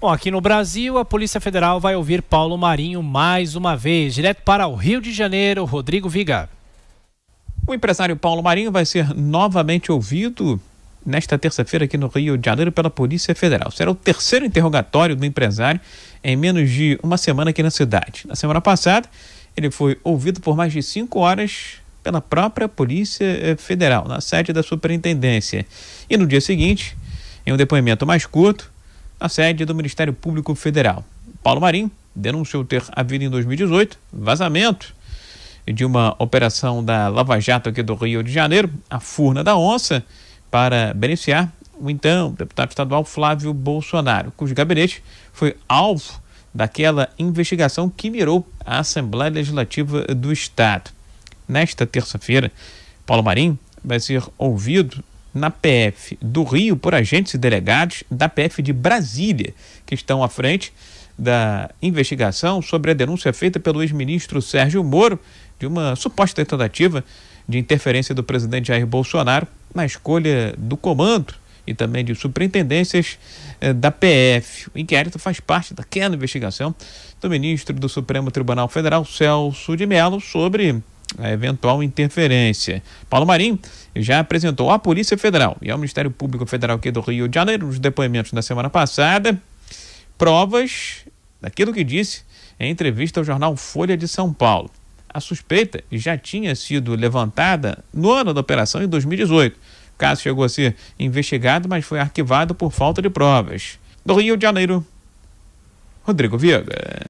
Bom, aqui no Brasil, a Polícia Federal vai ouvir Paulo Marinho mais uma vez. Direto para o Rio de Janeiro, Rodrigo Viga. O empresário Paulo Marinho vai ser novamente ouvido nesta terça-feira aqui no Rio de Janeiro pela Polícia Federal. Será o terceiro interrogatório do empresário em menos de uma semana aqui na cidade. Na semana passada, ele foi ouvido por mais de cinco horas pela própria Polícia eh, Federal, na sede da Superintendência. E no dia seguinte, em um depoimento mais curto, a sede do Ministério Público Federal. Paulo Marim denunciou ter havido em 2018 vazamento de uma operação da Lava Jato aqui do Rio de Janeiro, a Furna da Onça, para beneficiar o então deputado estadual Flávio Bolsonaro, cujo gabinete foi alvo daquela investigação que mirou a Assembleia Legislativa do Estado. Nesta terça-feira, Paulo Marim vai ser ouvido na PF do Rio por agentes e delegados da PF de Brasília, que estão à frente da investigação sobre a denúncia feita pelo ex-ministro Sérgio Moro de uma suposta tentativa de interferência do presidente Jair Bolsonaro na escolha do comando e também de superintendências eh, da PF. O inquérito faz parte daquela investigação do ministro do Supremo Tribunal Federal, Celso de Mello, sobre a eventual interferência. Paulo Marim já apresentou à Polícia Federal e ao Ministério Público Federal aqui do Rio de Janeiro nos depoimentos da semana passada, provas daquilo que disse em entrevista ao jornal Folha de São Paulo. A suspeita já tinha sido levantada no ano da operação, em 2018. O caso chegou a ser investigado, mas foi arquivado por falta de provas. Do Rio de Janeiro, Rodrigo Viega.